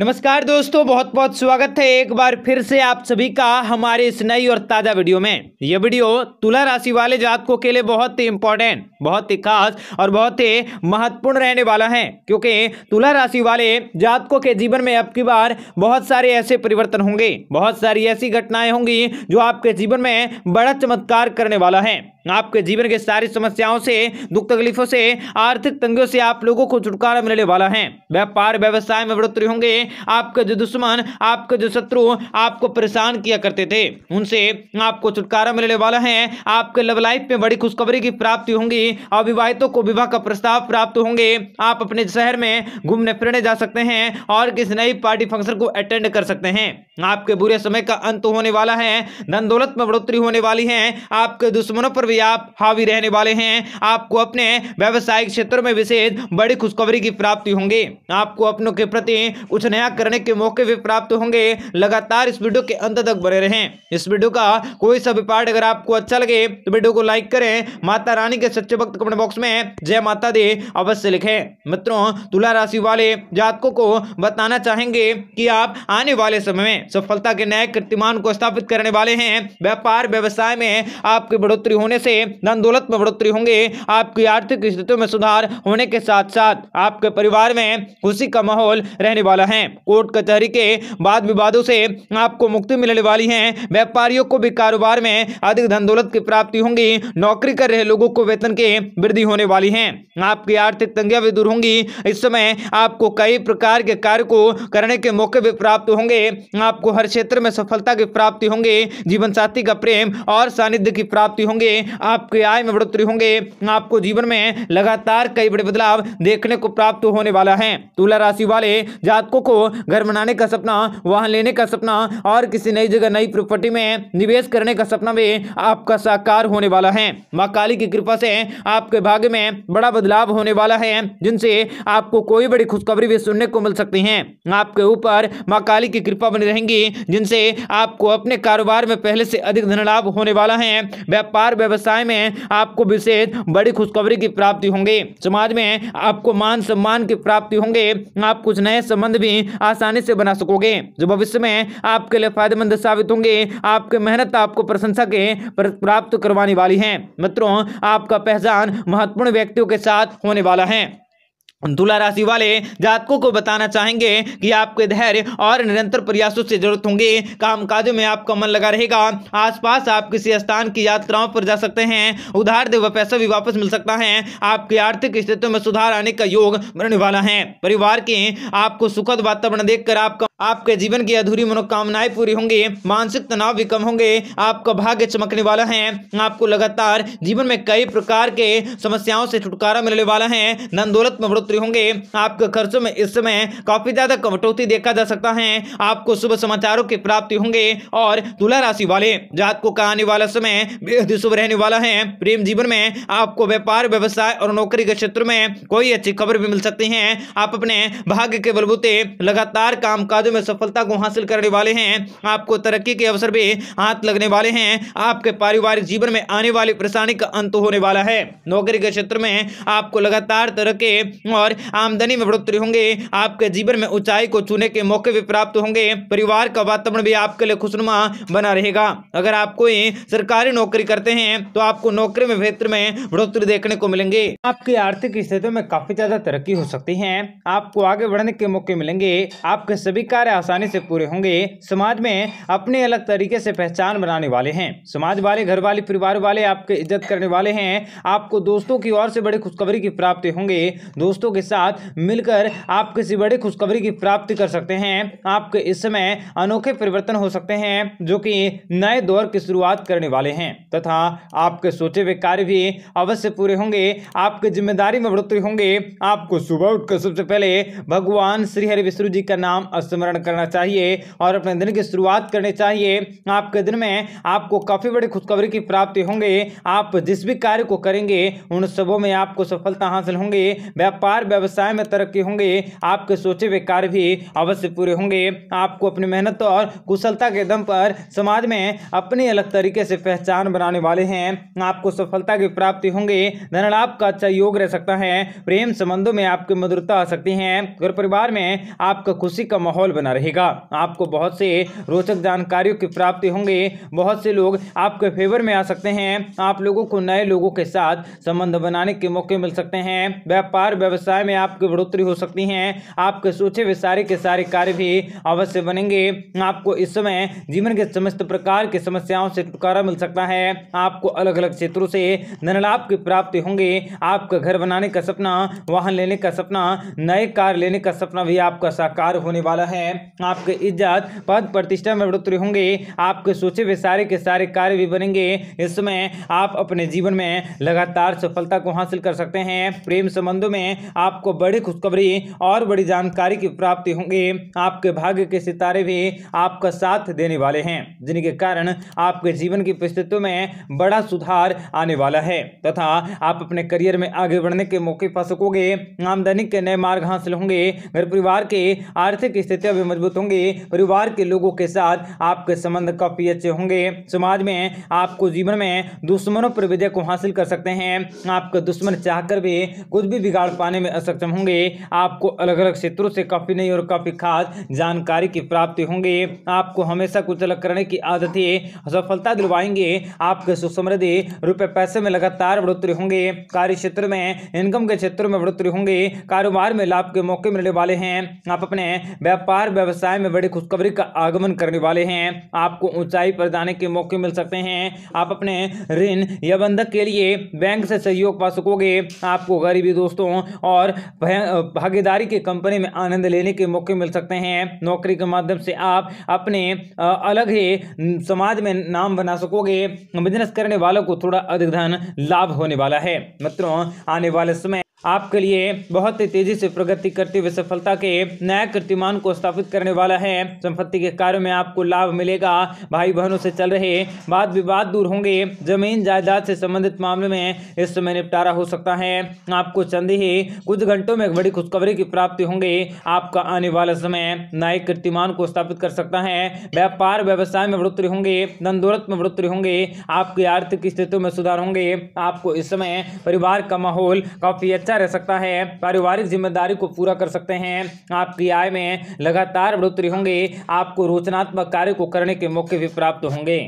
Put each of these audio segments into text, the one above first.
नमस्कार दोस्तों बहुत बहुत स्वागत है एक बार फिर से आप सभी का हमारे इस नई और ताज़ा वीडियो में यह वीडियो तुला राशि वाले जातकों के लिए बहुत ही इंपॉर्टेंट बहुत ही खास और बहुत ही महत्वपूर्ण रहने वाला है क्योंकि तुला राशि वाले जातकों के जीवन में अब की बार बहुत सारे ऐसे परिवर्तन होंगे बहुत सारी ऐसी घटनाएं होंगी जो आपके जीवन में बड़ा चमत्कार करने वाला है आपके जीवन के सारी समस्याओं से दुख तकलीफों से आर्थिक तंगियों से आप लोगों को छुटकारा मिलने वाला है व्यापार व्यवसाय में बढ़ोतरी होंगे आपके जो दुश्मन आपके जो शत्रु आपको परेशान किया करते थे उनसे आपको छुटकारा मिलने वाला है आपके लव लाइफ में बड़ी खुशखबरी की प्राप्ति होंगी अविवाहितों को विवाह का प्रस्ताव प्राप्त होंगे आप अपने शहर में घूमने फिरने जा सकते हैं और किसी नई पार्टी फंक्शन को अटेंड कर सकते हैं आपके बुरे समय का अंत होने वाला है धन दौलत में बढ़ोतरी होने वाली है आपके दुश्मनों पर भी आप हावी रहने वाले हैं आपको अपने व्यवसायिक क्षेत्र में विशेष बड़ी खुशखबरी की प्राप्ति होंगे आपको अपनों के प्रति कुछ नया करने के मौके भी प्राप्त होंगे लगातार इस वीडियो के अंत तक बने रहे इस वीडियो का कोई सा भी पार्ट अगर आपको अच्छा लगे तो वीडियो को लाइक करें माता रानी के सच्चे भक्त कमेंट बॉक्स में जय माता दे अवश्य लिखे मित्रों तुला राशि वाले जातकों को बताना चाहेंगे कि आप आने वाले समय में सफलता के नए कीर्तिमान को स्थापित करने वाले हैं व्यापार व्यवसाय में आपकी बढ़ोतरी होने से धन दौलत में बढ़ोतरी होंगे आपकी आर्थिक स्थितियों में सुधार होने के साथ साथ आपके परिवार में खुशी का माहौल रहने वाला है कोर्ट कचहरी के वाद विवादों से आपको मुक्ति मिलने वाली है व्यापारियों को भी कारोबार में अधिक धन दौलत की प्राप्ति होंगी नौकरी कर रहे लोगों को वेतन के वृद्धि होने वाली है आपकी आर्थिक तंगियां भी दूर होंगी इस समय आपको कई प्रकार के कार्य को करने के मौके भी प्राप्त होंगे आप आपको हर क्षेत्र में सफलता की प्राप्ति होंगे जीवन साथी का प्रेम और सानिध्य की प्राप्ति होंगे आपके आय में बढ़ोतरी होंगे आपको जीवन में लगातार कई बड़े बदलाव देखने को प्राप्त होने वाला है तुला राशि वाले जातकों को घर बनाने का सपना वाहन लेने का सपना और किसी नई जगह नई प्रॉपर्टी में निवेश करने का सपना भी आपका साकार होने वाला है माँ काली की कृपा से आपके भाग्य में बड़ा बदलाव होने वाला है जिनसे आपको कोई बड़ी खुशखबरी भी सुनने को मिल सकती है आपके ऊपर माँ काली की कृपा बनी रहेंगी मिलेंगी जिनसे आपको अपने कारोबार में पहले से अधिक धन लाभ होने वाला है व्यापार व्यवसाय में आपको विशेष बड़ी खुशखबरी की प्राप्ति होंगे समाज में आपको मान सम्मान की प्राप्ति होंगे आप कुछ नए संबंध भी आसानी से बना सकोगे जो भविष्य में आपके लिए फायदेमंद साबित होंगे आपकी मेहनत आपको प्रशंसा के प्राप्त करवाने वाली है मित्रों आपका पहचान महत्वपूर्ण व्यक्तियों के साथ होने वाला है तुला राशि वाले जातकों को बताना चाहेंगे कि आपके धैर्य और निरंतर प्रयासों से जरूरत काम कामकाजों में आपका मन लगा रहेगा आसपास आप किसी स्थान की यात्राओं पर जा सकते हैं उधार दे व पैसा भी वापस मिल सकता है आपकी आर्थिक स्थिति में सुधार आने का योग बनने वाला है परिवार के आपको सुखद वातावरण देखकर आपका आपके जीवन की अधूरी मनोकामनाएं पूरी होंगी मानसिक तनाव भी कम होंगे आपका भाग्य चमकने वाला है आपको लगातार जीवन में कई प्रकार के समस्याओं से छुटकारा मिलने वाला है धन दौलत में बढ़ोतरी होंगे आपके खर्चों में इस समय काफी ज्यादा कटौती देखा जा सकता है आपको शुभ समाचारों की प्राप्ति होंगे और तुला राशि वाले जात को का आने वाला समय बेहद शुभ रहने वाला है प्रेम जीवन में आपको व्यापार व्यवसाय और नौकरी के क्षेत्र में कोई अच्छी खबर भी मिल सकती है आप अपने भाग्य के बलबूते लगातार काम कार्यों में सफलता को हासिल करने वाले हैं आपको तरक्की के अवसर भी हाथ लगने वाले हैं आपके पारिवारिक जीवन में आने वाली परेशानी का अंत होने वाला है नौकरी के क्षेत्र में आपको लगातार तरक्की और आमदनी में बढ़ोतरी होंगे आपके जीवन में ऊंचाई को चुने के मौके भी प्राप्त होंगे परिवार का वातावरण भी आपके लिए खुशनुमा बना रहेगा अगर आप कोई सरकारी नौकरी करते हैं तो आपको नौकरी में क्षेत्र में बढ़ोतरी देखने को मिलेंगे आपकी आर्थिक स्थिति में काफी ज्यादा तरक्की हो सकती है आपको आगे बढ़ने के मौके मिलेंगे आपके सभी कार्य आसानी से पूरे होंगे समाज में अपने अलग तरीके से पहचान बनाने वाले हैं समाज वाले घर वाले परिवार वाले आपके इज्जत करने वाले हैं आपको दोस्तों की ओर से बड़ी खुशखबरी की प्राप्ति होंगे दोस्तों के साथ मिलकर आप किसी बड़ी खुशखबरी की प्राप्ति कर सकते हैं आपके इस समय अनोखे परिवर्तन हो सकते हैं जो कि नए दौर की शुरुआत करने वाले हैं तथा आपके सोचे हुए कार्य भी अवश्य पूरे होंगे आपकी जिम्मेदारी में बढ़ोतरी होंगे आपको सुबह उठकर सबसे पहले भगवान श्री हरि विष्णु जी का नाम स्मरण स्मरण करना चाहिए और अपने दिन की शुरुआत करनी चाहिए आपके दिन में आपको काफ़ी बड़ी खुशखबरी की प्राप्ति होंगे आप जिस भी कार्य को करेंगे उन सबों में आपको सफलता हासिल होंगी व्यापार व्यवसाय में तरक्की होंगे आपके सोचे हुए कार्य भी अवश्य पूरे होंगे आपको अपनी मेहनत और कुशलता के दम पर समाज में अपनी अलग तरीके से पहचान बनाने वाले हैं आपको सफलता की प्राप्ति होंगी धनलाभ का अच्छा योग रह सकता है प्रेम संबंधों में आपकी मधुरता आ सकती है घर परिवार में आपका खुशी का माहौल बना रहेगा आपको बहुत से रोचक जानकारियों की प्राप्ति होंगे बहुत से लोग आपके फेवर में आ सकते हैं आप लोगों को नए लोगों के साथ संबंध बनाने के मौके मिल सकते हैं व्यापार व्यवसाय में आपकी बढ़ोतरी हो सकती है आपके सोचे हुए सारे के सारे कार्य भी अवश्य बनेंगे आपको इस समय जीवन के समस्त प्रकार की समस्याओं से छुटकारा मिल सकता है आपको अलग अलग क्षेत्रों से धनलाभ की प्राप्ति होंगे आपका घर बनाने का सपना वाहन लेने का सपना नए कार लेने का सपना भी आपका साकार होने वाला है हैं आपके इज्जत पद प्रतिष्ठा में बढ़ोतरी होंगे आपके सोचे हुए सारे के सारे कार्य भी बनेंगे इसमें आप अपने जीवन में लगातार सफलता को हासिल कर सकते हैं प्रेम संबंधों में आपको बड़ी खुशखबरी और बड़ी जानकारी की प्राप्ति होंगे आपके भाग्य के सितारे भी आपका साथ देने वाले हैं जिनके कारण आपके जीवन की परिस्थितियों में बड़ा सुधार आने वाला है तथा आप अपने करियर में आगे बढ़ने के मौके पा सकोगे आमदनी के नए मार्ग हासिल होंगे घर परिवार के आर्थिक स्थितियां भी मजबूत होंगे परिवार के लोगों के साथ आपके संबंध काफी अच्छे होंगे समाज में आपको जीवन में दुश्मनों पर विजय को हासिल कर सकते हैं आपके दुश्मन चाहकर भी कुछ भी बिगाड़ पाने में असक्षम होंगे आपको अलग अलग क्षेत्रों से काफी नई और काफी खास जानकारी की प्राप्ति होंगे आपको हमेशा कुछ अलग करने की आदत ही सफलता दिलवाएंगे आपके सुख समृद्धि रुपये पैसे में लगातार बढ़ोतरी होंगे कार्य क्षेत्र में इनकम के क्षेत्र में बढ़ोतरी होंगे कारोबार में लाभ के मौके मिलने वाले हैं आप अपने व्यापार व्यापार व्यवसाय में बड़ी खुशखबरी का आगमन करने वाले हैं आपको ऊंचाई पर जाने के मौके मिल सकते हैं आप अपने ऋण या बंधक के लिए बैंक से सहयोग पा सकोगे आपको गरीबी दोस्तों और भागीदारी के कंपनी में आनंद लेने के मौके मिल सकते हैं नौकरी के माध्यम से आप अपने अलग ही समाज में नाम बना सकोगे बिजनेस करने वालों को थोड़ा अधिक धन लाभ होने वाला है मित्रों आने वाले समय आपके लिए बहुत ही तेजी से प्रगति करते हुए सफलता के नया कीर्तिमान को स्थापित करने वाला है संपत्ति के कार्यों में आपको लाभ मिलेगा भाई बहनों से चल रहे वाद विवाद दूर होंगे जमीन जायदाद से संबंधित मामले में इस समय निपटारा हो सकता है आपको चंद ही कुछ घंटों में बड़ी खुशखबरी की प्राप्ति होंगे आपका आने वाला समय नए कीर्तिमान को स्थापित कर सकता है व्यापार व्यवसाय में बढ़ोतरी होंगे धन दौलत में बढ़ोतरी होंगे आपकी आर्थिक स्थितियों में सुधार होंगे आपको इस समय परिवार का माहौल काफी अच्छा अच्छा रह सकता है पारिवारिक जिम्मेदारी को पूरा कर सकते हैं आपकी आय में लगातार बढ़ोतरी होंगे आपको रोचनात्मक कार्य को करने के मौके भी प्राप्त होंगे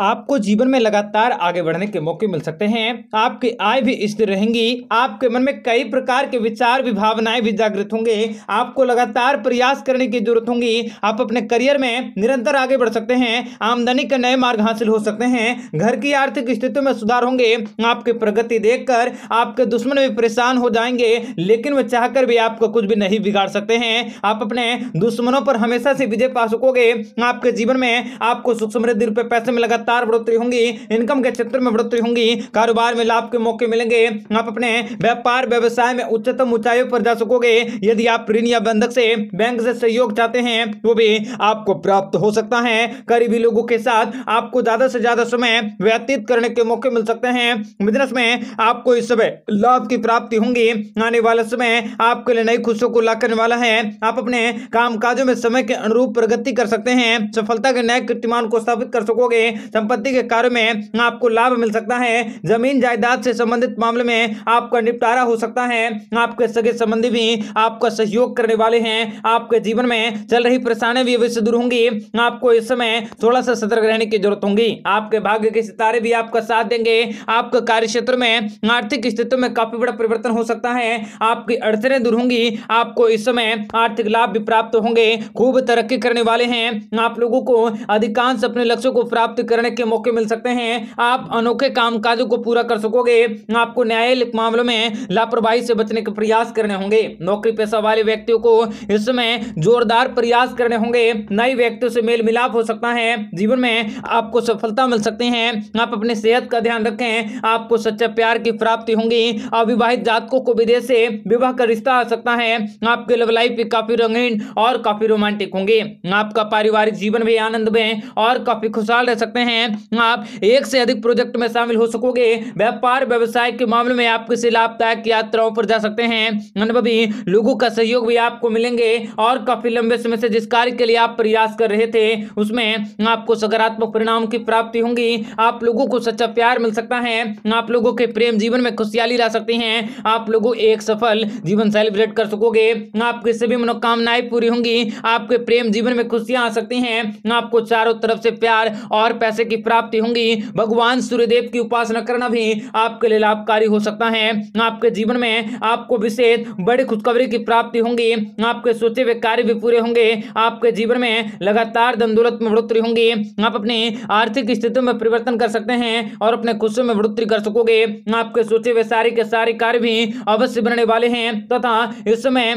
आपको जीवन में लगातार आगे बढ़ने के मौके मिल सकते हैं आपकी आय भी स्थिर रहेंगी आपके मन में कई प्रकार के विचार भी भावनाएं भी जागृत होंगे आपको लगातार प्रयास करने की जरूरत होगी आप अपने करियर में निरंतर आगे बढ़ सकते हैं आमदनी के नए मार्ग हासिल हो सकते हैं घर की आर्थिक स्थिति में सुधार होंगे आपकी प्रगति देख आपके दुश्मन भी परेशान हो जाएंगे लेकिन वह चाहकर भी आपको कुछ भी नहीं बिगाड़ सकते हैं आप अपने दुश्मनों पर हमेशा से विजय पा सकोगे आपके जीवन में आपको सुख समृद्धि रूपये पैसे में लगातार लगातार बढ़ोतरी होंगी इनकम के क्षेत्र में बढ़ोतरी होंगी कारोबार में लाभ के मौके मिलेंगे आप अपने व्यापार व्यवसाय में उच्चतम ऊंचाइयों पर जा सकोगे यदि आप ऋण या बंधक से बैंक से सहयोग चाहते हैं वो भी आपको प्राप्त हो सकता है करीबी लोगों के साथ आपको ज्यादा से ज्यादा समय व्यतीत करने के मौके मिल सकते हैं बिजनेस में आपको इस समय लाभ की प्राप्ति होंगी आने वाले समय आपके लिए नई खुशियों को ला करने वाला है आप अपने कामकाजों में समय के अनुरूप प्रगति कर सकते हैं सफलता के नए कीर्तिमान को स्थापित कर सकोगे संपत्ति के कार्य में आपको लाभ मिल सकता है जमीन जायदाद से संबंधित मामले में आपका निपटारा हो सकता है आपके सगे संबंधी भी आपका सहयोग करने वाले हैं आपके जीवन में चल रही परेशानियां भी अवश्य दूर होंगी आपको इस समय थोड़ा सा सतर्क रहने की जरूरत होगी आपके भाग्य के सितारे भी आपका साथ देंगे आपके कार्य क्षेत्र में आर्थिक स्थिति में काफी बड़ा परिवर्तन हो सकता है आपकी अड़चने दूर होंगी आपको इस समय आर्थिक लाभ भी प्राप्त होंगे खूब तरक्की करने वाले हैं आप लोगों को अधिकांश अपने लक्ष्यों को प्राप्त करने निर्णय के मौके मिल सकते हैं आप अनोखे काजों को पूरा कर सकोगे आपको न्यायिक मामलों में लापरवाही से बचने के प्रयास करने होंगे नौकरी पेशा वाले व्यक्तियों को इस समय जोरदार प्रयास करने होंगे नए व्यक्तियों से मेल मिलाप हो सकता है जीवन में आपको सफलता मिल सकती है आप अपने सेहत का ध्यान रखें आपको सच्चा प्यार की प्राप्ति होंगी अविवाहित जातकों को विदेश से विवाह का रिश्ता आ सकता है आपके लव लाइफ भी काफी रंगीन और काफी रोमांटिक होंगे आपका पारिवारिक जीवन भी आनंद में और काफी खुशहाल रह सकते हैं हैं आप एक से अधिक प्रोजेक्ट में शामिल हो सकोगे व्यापार व्यवसाय के मामले में आप किसी लाभदायक यात्राओं पर जा सकते हैं मतलब अनुभवी लोगों का सहयोग भी आपको मिलेंगे और काफी लंबे समय से जिस कार्य के लिए आप प्रयास कर रहे थे उसमें आपको सकारात्मक परिणाम की प्राप्ति होंगी आप लोगों को सच्चा प्यार मिल सकता है आप लोगों के प्रेम जीवन में खुशहाली ला सकते हैं आप लोगों एक सफल जीवन सेलिब्रेट कर सकोगे आपकी सभी मनोकामनाएं पूरी होंगी आपके प्रेम जीवन में खुशियां आ सकती हैं आपको चारों तरफ से प्यार और पैसे ऐश्वर्य की प्राप्ति होंगी भगवान सूर्यदेव की उपासना करना भी आपके लिए लाभकारी हो सकता है आपके जीवन में आपको विशेष बड़ी खुशखबरी की प्राप्ति होंगी आपके सोचे हुए कार्य भी पूरे होंगे आपके जीवन में लगातार धन दौलत में बढ़ोतरी होंगी आप अपनी आर्थिक स्थिति में परिवर्तन कर सकते हैं और अपने खुशियों में बढ़ोतरी कर सकोगे आपके सोचे हुए सारे के सारे कार्य भी अवश्य बनने वाले हैं तथा इस समय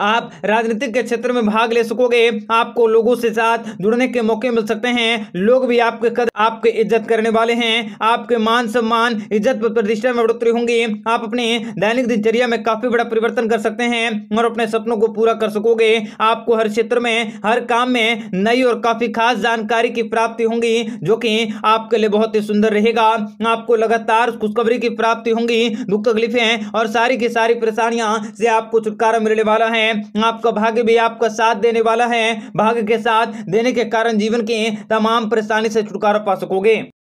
आप राजनीतिक के क्षेत्र में भाग ले सकोगे आपको लोगों से साथ जुड़ने के मौके मिल सकते हैं लोग भी आपके कद आपके इज्जत करने वाले हैं आपके मान सम्मान इज्जत प्रतिष्ठा में बढ़ोतरी होंगी आप अपने दैनिक दिनचर्या में काफी बड़ा परिवर्तन कर सकते हैं और अपने सपनों को पूरा कर सकोगे आपको हर क्षेत्र में हर काम में नई और काफी खास जानकारी की प्राप्ति होंगी जो कि आपके लिए बहुत ही सुंदर रहेगा आपको लगातार खुशखबरी की प्राप्ति होंगी दुख तकलीफें और सारी की सारी परेशानियां से आपको छुटकारा मिलने वाला वाला है आपका भाग्य भी आपका साथ देने वाला है भाग्य के साथ देने के कारण जीवन की तमाम परेशानी से छुटकारा पा सकोगे